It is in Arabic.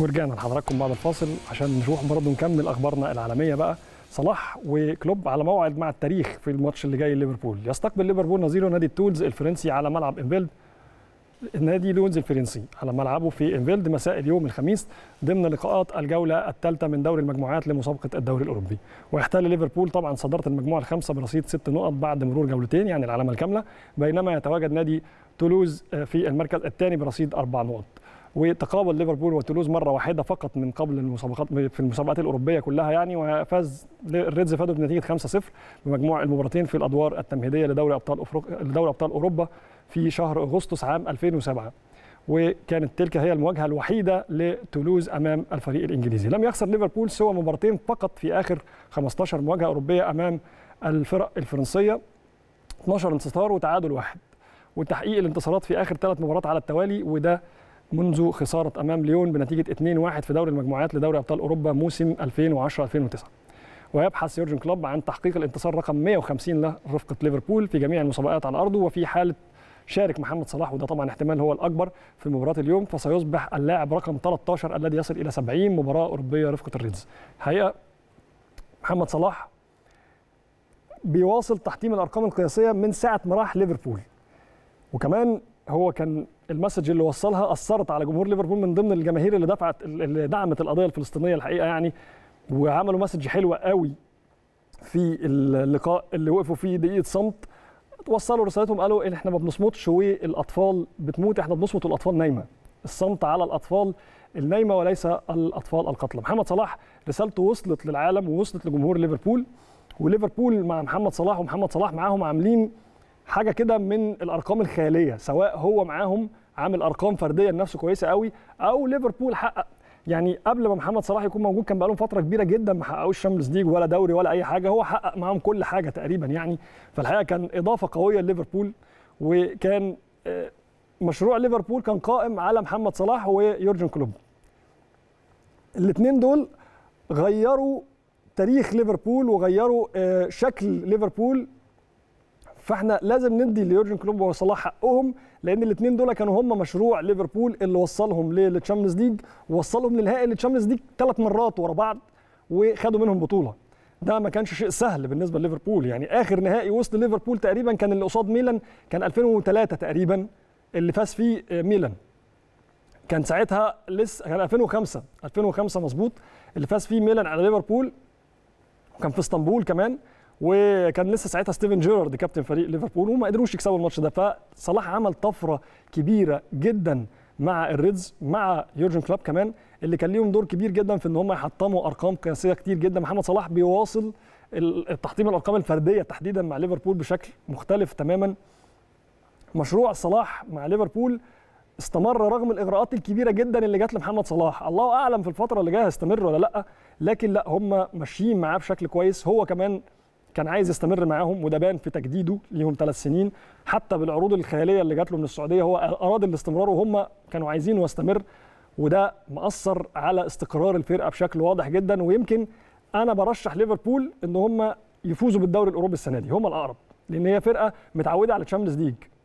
ورجعنا لحضراتكم بعد الفاصل عشان نروح برضه نكمل اخبارنا العالميه بقى صلاح وكلوب على موعد مع التاريخ في الماتش اللي جاي ليفربول يستقبل ليفربول نظيره نادي التولز الفرنسي على ملعب انفيلد نادي لونز الفرنسي على ملعبه في انفيلد مساء اليوم الخميس ضمن لقاءات الجوله الثالثه من دوري المجموعات لمسابقه الدوري الاوروبي ويحتل ليفربول طبعا صداره المجموعه الخامسه برصيد ست نقط بعد مرور جولتين يعني العلامه الكامله بينما يتواجد نادي تولوز في المركز الثاني برصيد اربع نقط وتقابل ليفربول وتولوز مره واحده فقط من قبل المسابقات في المسابقات الاوروبيه كلها يعني وفاز الريدز فازوا بنتيجه 5-0 بمجموع المباراتين في الادوار التمهيديه لدوري ابطال افريقيا لدوري ابطال اوروبا في شهر اغسطس عام 2007 وكانت تلك هي المواجهه الوحيده لتولوز امام الفريق الانجليزي لم يخسر ليفربول سوى مباراتين فقط في اخر 15 مواجهه اوروبيه امام الفرق الفرنسيه 12 انتصار وتعادل واحد وتحقيق الانتصارات في اخر ثلاث مباريات على التوالي وده منذ خسارة أمام ليون بنتيجة 2-1 في دوري المجموعات لدوري أبطال أوروبا موسم 2010-2009 ويبحث يورجن كلوب عن تحقيق الانتصار رقم 150 له رفقة ليفربول في جميع المسابقات على أرضه وفي حالة شارك محمد صلاح وده طبعا احتمال هو الأكبر في مباراة اليوم فسيصبح اللاعب رقم 13 الذي يصل إلى 70 مباراة أوروبية رفقة الريدز حقيقة محمد صلاح بيواصل تحطيم الأرقام القياسية من ساعة ما راح ليفربول وكمان هو كان المسج اللي وصلها اثرت على جمهور ليفربول من ضمن الجماهير اللي دفعت اللي دعمت القضيه الفلسطينيه الحقيقه يعني وعملوا مسج حلوه قوي في اللقاء اللي وقفوا فيه دقيقه صمت وصلوا رسالتهم قالوا ان إيه، احنا ما بنصمتش والاطفال بتموت احنا بنصمت والاطفال نايمه الصمت على الاطفال النايمه وليس الاطفال القتلى محمد صلاح رسالته وصلت للعالم ووصلت لجمهور ليفربول وليفربول مع محمد صلاح ومحمد صلاح معاهم عاملين حاجه كده من الارقام الخياليه سواء هو معاهم عامل ارقام فرديه لنفسه كويسه قوي او ليفربول حقق يعني قبل ما محمد صلاح يكون موجود كان بقالهم فتره كبيره جدا ما حققوش شامبيونز ليج ولا دوري ولا اي حاجه هو حقق معاهم كل حاجه تقريبا يعني فالحقيقه كان اضافه قويه لليفربول وكان آه، مشروع ليفربول كان قائم على محمد صلاح ويورجن كلوب الاثنين دول غيروا تاريخ ليفربول وغيروا آه، شكل ليفربول فاحنا لازم ندي ليورجن كلوب وصلاح حقهم لان الاثنين دول كانوا هم مشروع ليفربول اللي وصلهم للتشامبيونز ليج وصلهم لنهائي التشامبيونز ليج ثلاث مرات ورا بعض وخدوا منهم بطوله ده ما كانش شيء سهل بالنسبه لليفربول يعني اخر نهائي وصل ليفربول تقريبا كان اللي قصاد ميلان كان 2003 تقريبا اللي فاز فيه ميلان كان ساعتها لسه كان 2005 2005 مظبوط اللي فاز فيه ميلان على ليفربول وكان في اسطنبول كمان وكان لسه ساعتها ستيفن جيرارد كابتن فريق ليفربول وما قدروش يكسبوا الماتش ده فصلاح عمل طفره كبيره جدا مع الريدز مع يورجن كلوب كمان اللي كان ليهم دور كبير جدا في ان هم يحطموا ارقام قياسيه كتير جدا محمد صلاح بيواصل تحطيم الارقام الفرديه تحديدا مع ليفربول بشكل مختلف تماما مشروع صلاح مع ليفربول استمر رغم الاغراءات الكبيره جدا اللي جت لمحمد صلاح الله اعلم في الفتره اللي جايه هيستمر ولا لا لكن لا هم ماشيين معاه بشكل كويس هو كمان كان عايز يستمر معاهم وده بان في تجديده ليهم ثلاث سنين حتى بالعروض الخياليه اللي جات له من السعوديه هو اراد الاستمرار وهم كانوا عايزينه يستمر وده مأثر على استقرار الفرقه بشكل واضح جدا ويمكن انا برشح ليفربول ان هم يفوزوا بالدوري الاوروبي السنه دي هم الاقرب لان هي فرقه متعوده على تشامبيونز ليج